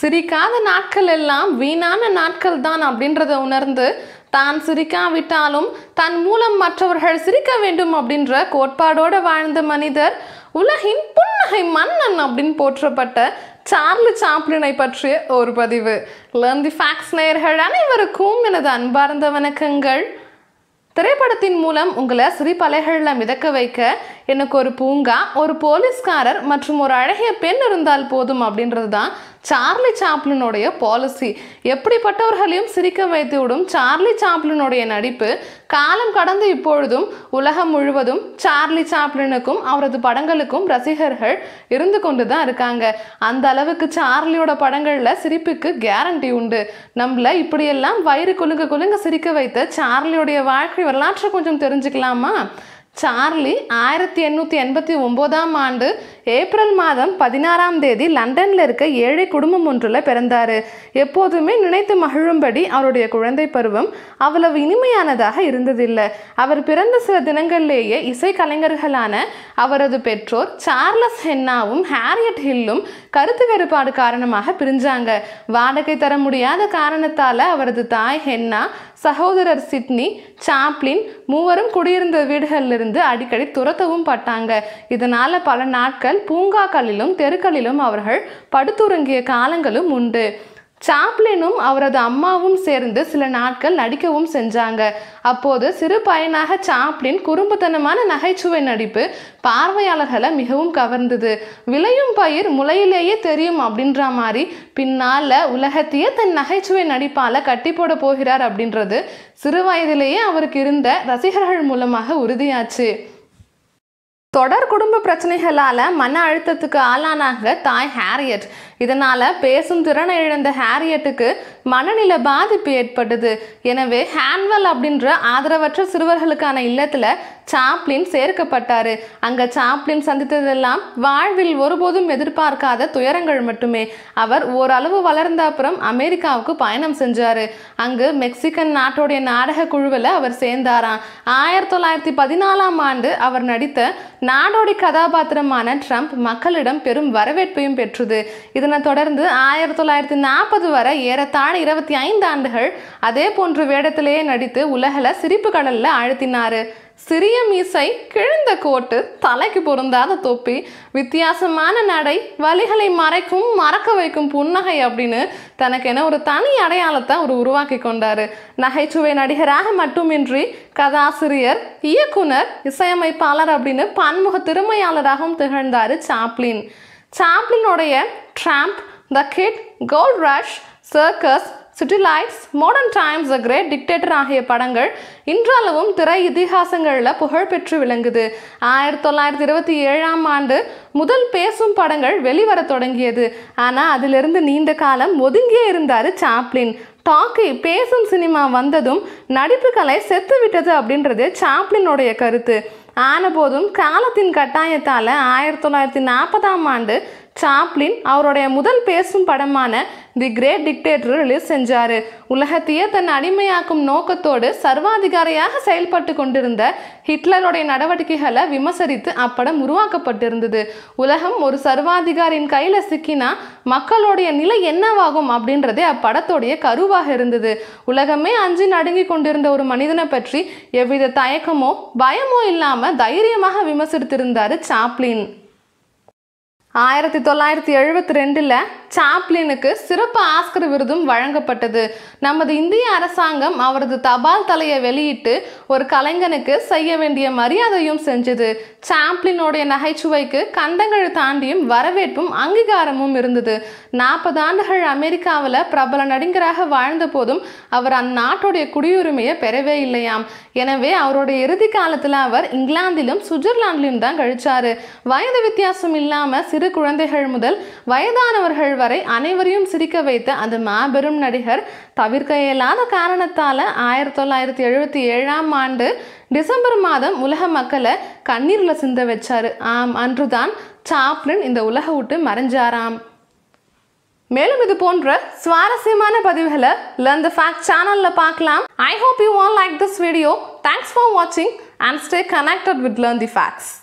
சிரிக்காத நாட்கள் எல்லாம் வீணான நாட்கள் தான் அப்படின்றத உணர்ந்து தான் சிரிக்காவிட்டாலும் தன் மூலம் மற்றவர்கள் சிரிக்க வேண்டும் அப்படின்ற கோட்பாடோடு வாழ்ந்த மனிதர் உலகின் புன்னகை மன்னன் அப்படின்னு போற்றப்பட்ட சார்லி சாப்ளினை பற்றிய ஒரு பதிவு லந்தி ஃபேக்ஸ் நேயர்கள் அனைவருக்கும் எனது அன்பார்ந்த வணக்கங்கள் திரைப்படத்தின் மூலம் உங்களை சிரிப்பலைகளில் மிதக்க வைக்க எனக்கு ஒரு பூங்கா ஒரு போலீஸ்காரர் மற்றும் ஒரு அழகிய பெண் இருந்தால் போதும் அப்படின்றது தான் சார்லி சாப்ளினுடைய பாலிசி எப்படிப்பட்டவர்களையும் சிரிக்க வைத்துவிடும் சார்லி சாப்ளினுடைய நடிப்பு காலம் கடந்து இப்பொழுதும் உலகம் முழுவதும் சார்லி சாப்ளினுக்கும் அவரது படங்களுக்கும் ரசிகர்கள் இருந்து கொண்டு தான் இருக்காங்க அந்த அளவுக்கு சார்லியோட படங்களில் சிரிப்புக்கு கேரண்டி உண்டு நம்மள இப்படியெல்லாம் வயிறு குலுங்க குலுங்க சிரிக்க வைத்த சார்லியுடைய வாழ்க்கை வரலாற்றை கொஞ்சம் தெரிஞ்சுக்கலாமா சார்லி ஆயிரத்தி எண்ணூற்றி எண்பத்தி ஒம்போதாம் ஆண்டு ஏப்ரல் மாதம் பதினாறாம் தேதி லண்டனில் இருக்க ஏழை குடும்பம் ஒன்றில் பிறந்தார் எப்போதுமே நினைத்து மகிழும்படி அவருடைய குழந்தை பருவம் அவ்வளவு இனிமையானதாக இருந்ததில்லை அவர் பிறந்த சில தினங்களிலேயே இசைக்கலைஞர்களான அவரது பெற்றோர் சார்லஸ் ஹென்னாவும் ஹாரியட் ஹில்லும் கருத்து வேறுபாடு காரணமாக பிரிஞ்சாங்க வாடகை தர முடியாத காரணத்தால் அவரது தாய் ஹென்னா சகோதரர் சிட்னி சாப்ளின் மூவரும் குடியிருந்த வீடுகளிலிருந்து அடிக்கடி துரத்தவும் பட்டாங்க இதனால பல நாட்கள் பூங்காக்களிலும் தெருக்களிலும் அவர்கள் படுத்துறங்கிய காலங்களும் உண்டு சாப்ளினும் அவரது அம்மாவும் சேர்ந்து சில நாட்கள் நடிக்கவும் செஞ்சாங்க அப்போது சிறு பயனாக சாப்ளின் குறும்புத்தனமான நகைச்சுவை நடிப்பு பார்வையாளர்களை மிகவும் கவர்ந்தது விளையும் பயிர் முளையிலேயே தெரியும் அப்படின்ற மாதிரி பின்னால் உலகத்தையே தன் நகைச்சுவை நடிப்பால் கட்டி போட போகிறார் அப்படின்றது சிறு வயதிலேயே அவருக்கு இருந்த ரசிகர்கள் மூலமாக உறுதியாச்சு தொடர் குடும்ப பிரச்சனைகளால் மன அழுத்தத்துக்கு ஆளானாங்க தாய் ஹேரியட் இதனால் பேசும் திறனை இழந்த ஹேரியட்டுக்கு மனநில பாதிப்பு ஏற்பட்டது எனவே ஹான்வெல் அப்படின்ற ஆதரவற்ற சிறுவர்களுக்கான இல்லத்தில் சாப்ளின் சேர்க்கப்பட்டார் அங்கே சாப்ளின் சந்தித்ததெல்லாம் வாழ்வில் ஒருபோதும் எதிர்பார்க்காத துயரங்கள் மட்டுமே அவர் ஓரளவு வளர்ந்த அப்புறம் அமெரிக்காவுக்கு பயணம் செஞ்சார் அங்கு மெக்சிகன் நாட்டோடைய நாடக குழுவில் அவர் சேர்ந்தாராம் ஆயிரத்தி தொள்ளாயிரத்தி பதினாலாம் ஆண்டு அவர் நடித்த நாடோடி கதாபாத்திரமான ட்ரம்ப் மக்களிடம் பெரும் வரவேற்பையும் பெற்றது இதனைத் தொடர்ந்து ஆயிரத்தி தொள்ளாயிரத்தி நாற்பது வரை ஏறத்தாழ கடந்த இருபத்தி ஐந்து ஆண்டுகள் அதே போன்ற வேடத்திலேயே நடித்து உலகில் சிரிப்பு கடலில் அழுத்தினார் சிறிய மீசை கிழந்த கோட்டு தலைக்கு பொருந்தாத தொப்பி வித்தியாசமான நடை வலிகளை மறைக்கும் மறக்க வைக்கும் புன்னகை அப்படின்னு தனக்கென ஒரு தனி அடையாளத்தை அவர் உருவாக்கி கொண்டார் நகைச்சுவை நடிகராக மட்டுமின்றி கதாசிரியர் இயக்குனர் இசையமைப்பாளர் அப்படின்னு பன்முக திறமையாளராகவும் திகழ்ந்தார் சாப்ளின் சாப்ளினுடைய tramp The Kid, Gold Rush, Circus, city lights modern times great dictator ஆகிய படங்கள் இன்றளவும் திரை இதிகாசங்களில் புகழ்பெற்று விளங்குது ஆயிரத்தி தொள்ளாயிரத்தி இருபத்தி ஏழாம் ஆண்டு முதல் பேசும் படங்கள் வெளிவர தொடங்கியது ஆனால் அதிலிருந்து நீண்ட காலம் ஒதுங்கியே இருந்தார் சாப்ளின் டாக்கி பேசும் சினிமா வந்ததும் நடிப்புகளை செத்துவிட்டது செத்து விட்டது அப்படின்றது சாப்ளினுடைய கருத்து ஆனபோதும் காலத்தின் கட்டாயத்தால் ஆயிரத்தி தொள்ளாயிரத்தி நாற்பதாம் ஆண்டு சாப்ளின் அவருடைய முதல் பேசும் படமான தி கிரேட் டிக்டேட்டர் ரிலீஸ் செஞ்சார் உலகத்தையே தன் அடிமையாக்கும் நோக்கத்தோடு சர்வாதிகாரியாக செயல்பட்டு கொண்டிருந்த ஹிட்லருடைய நடவடிக்கைகளை விமர்சரித்து அப்படம் உருவாக்கப்பட்டிருந்தது உலகம் ஒரு சர்வாதிகாரியின் கையில் சிக்கினா மக்களுடைய நிலை என்னவாகும் அப்படின்றதே அப்படத்தோடைய கருவாக இருந்தது உலகமே அஞ்சு நடுங்கி கொண்டிருந்த ஒரு மனிதனை பற்றி எவ்வித தயக்கமோ பயமோ இல்லாமல் தைரியமாக விமர்சித்திருந்தார் சாப்ளின் ആയിരത്തി തൊള്ളായിരത്തി എഴുപത്തി രണ്ടിൽ சாப்ளினுக்கு சிறப்பு ஆஸ்கர் விருதும் வழங்கப்பட்டது நமது இந்திய அரசாங்கம் அவரது தபால் தலையை வெளியிட்டு ஒரு கலைஞனுக்கு செய்ய வேண்டிய மரியாதையும் செஞ்சது சாப்ளினுடைய நகைச்சுவைக்கு கண்டங்கள் தாண்டியும் வரவேற்பும் அங்கீகாரமும் இருந்தது நாற்பது ஆண்டுகள் அமெரிக்காவில் பிரபல நடிகராக வாழ்ந்த போதும் அவர் அந்நாட்டுடைய குடியுரிமையை பெறவே இல்லையாம் எனவே அவருடைய இறுதி காலத்தில் அவர் இங்கிலாந்திலும் சுவிட்சர்லாந்திலும் தான் கழிச்சாரு வயது வித்தியாசம் இல்லாமல் சிறு குழந்தைகள் முதல் வயதானவர்கள் வரை அனைவரையும் சிரிக்க வைத்த அந்த மாபெரும் நடிகர் தவிர்க்க இயலாத காரணத்தால் ஆயிரத்தி தொள்ளாயிரத்தி எழுபத்தி ஏழாம் ஆண்டு டிசம்பர் மாதம் உலக மக்களை கண்ணீரில் சிந்த வச்சார் ஆம் அன்றுதான் சாப்ளின் இந்த உலக விட்டு மறைஞ்சாராம் மேலும் இது போன்ற சுவாரஸ்யமான பதிவுகளை லர்ன் த ஃபேக்ட் சேனலில் பார்க்கலாம் I hope you all like this video thanks for வாட்சிங் and stay connected with learn the facts